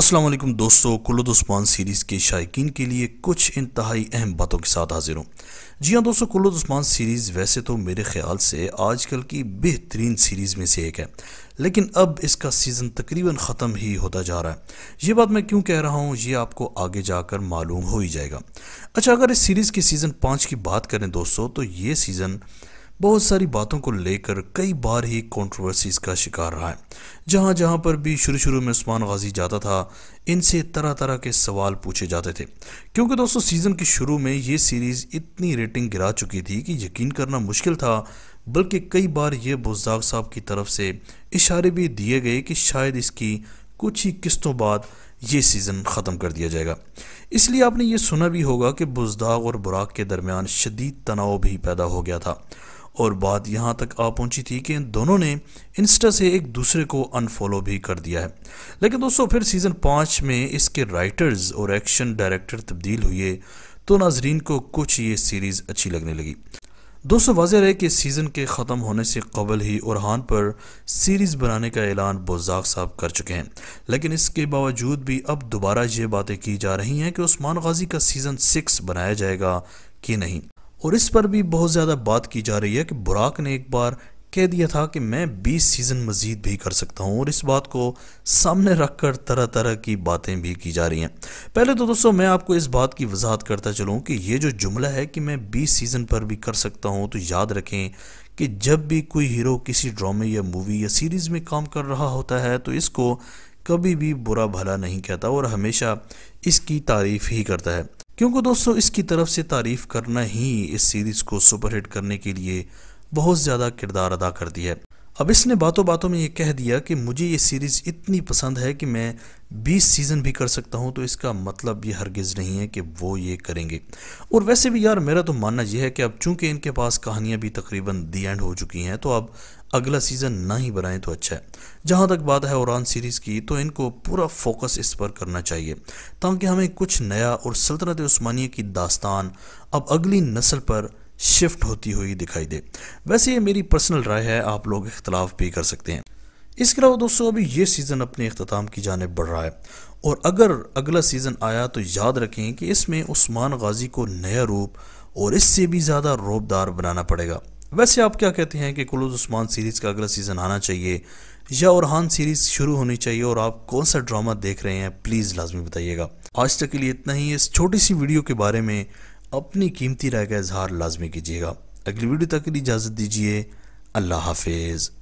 असलम दोस्तों कुल्लद उस्मान सीरीज़ के शायकीन के लिए कुछ इंतहाई अहम बातों के साथ हाजिर हूँ जी हाँ दोस्तों कुल्लद उस्मान सीरीज़ वैसे तो मेरे ख्याल से आजकल की बेहतरीन सीरीज़ में से एक है लेकिन अब इसका सीज़न तकरीबन ख़त्म ही होता जा रहा है ये बात मैं क्यों कह रहा हूँ ये आपको आगे जाकर मालूम हो ही जाएगा अच्छा अगर इस सीरीज़ के सीज़न पाँच की बात करें दोस्तों तो ये सीज़न बहुत सारी बातों को लेकर कई बार ही कंट्रोवर्सीज का शिकार रहा है जहाँ जहाँ पर भी शुरू शुरू में उस्मान गाजी जाता था इनसे तरह तरह के सवाल पूछे जाते थे क्योंकि दोस्तों सीज़न के शुरू में ये सीरीज़ इतनी रेटिंग गिरा चुकी थी कि यकीन करना मुश्किल था बल्कि कई बार ये बुजदाग साहब की तरफ से इशारे भी दिए गए कि शायद इसकी कुछ ही किस्तों बाद ये सीज़न ख़त्म कर दिया जाएगा इसलिए आपने ये सुना भी होगा कि बुजदाग और बुराक के दरमियान शदीद तनाव भी पैदा हो गया था और बात यहाँ तक आ पहुँची थी कि इन दोनों ने इंस्टा से एक दूसरे को अनफॉलो भी कर दिया है लेकिन दोस्तों फिर सीज़न पाँच में इसके राइटर्स और एक्शन डायरेक्टर तब्दील हुए तो नाजरीन को कुछ ये सीरीज़ अच्छी लगने लगी दोस्तों वाजह है कि सीज़न के ख़त्म होने से कबल ही उरहान पर सीरीज़ बनाने का ऐलान बोजाक साहब कर चुके हैं लेकिन इसके बावजूद भी अब दोबारा ये बातें की जा रही हैं कि उस्मान गाजी का सीज़न सिक्स बनाया जाएगा कि नहीं और इस पर भी बहुत ज़्यादा बात की जा रही है कि बुराक ने एक बार कह दिया था कि मैं 20 सीज़न मज़ीद भी कर सकता हूँ और इस बात को सामने रख कर तरह तरह की बातें भी की जा रही हैं पहले तो दोस्तों मैं आपको इस बात की वजाहत करता चलूँ कि ये जो जुमला है कि मैं 20 सीज़न पर भी कर सकता हूँ तो याद रखें कि जब भी कोई हीरो किसी ड्रामे या मूवी या सीरीज़ में काम कर रहा होता है तो इसको कभी भी बुरा भला नहीं कहता और हमेशा इसकी तारीफ़ ही करता है क्योंकि दोस्तों इसकी तरफ से तारीफ करना ही इस सीरीज़ को सुपरहिट करने के लिए बहुत ज़्यादा किरदार अदा करती है अब इसने बातों बातों में ये कह दिया कि मुझे ये सीरीज़ इतनी पसंद है कि मैं 20 सीज़न भी कर सकता हूँ तो इसका मतलब ये हरगिज़ नहीं है कि वो ये करेंगे और वैसे भी यार मेरा तो मानना यह है कि अब चूंकि इनके पास कहानियाँ भी तकरीबन दी एंड हो चुकी हैं तो अब अगला सीज़न ना ही बनाएं तो अच्छा है जहाँ तक बात है उड़ान सीरीज़ की तो इनको पूरा फोकस इस पर करना चाहिए ताकि हमें कुछ नया और सल्तनत स्मानिया की दास्तान अब अगली नस्ल पर शिफ्ट होती हुई दिखाई दे वैसे ये मेरी पर्सनल राय है आप लोग इख्तलाफ भी कर सकते हैं इसके अलावा दोस्तों अभी ये सीज़न अपने अख्ताम की जानब बढ़ रहा है और अगर अगला सीज़न आया तो याद रखें कि इसमें उस्मान गाजी को नया रूप और इससे भी ज़्यादा रोबदार बनाना पड़ेगा वैसे आप क्या कहते हैं कि कुलूज उस्मान सीरीज़ का अगला सीज़न आना चाहिए या औरहान सीरीज़ शुरू होनी चाहिए और आप कौन सा ड्रामा देख रहे हैं प्लीज़ लाजमी बताइएगा आज तक के लिए इतना ही इस छोटी सी वीडियो के बारे में अपनी कीमती राय का इजहार लाजमी कीजिएगा अगली वीडियो तक के लिए इजाज़त दीजिए अल्लाह हाफिज़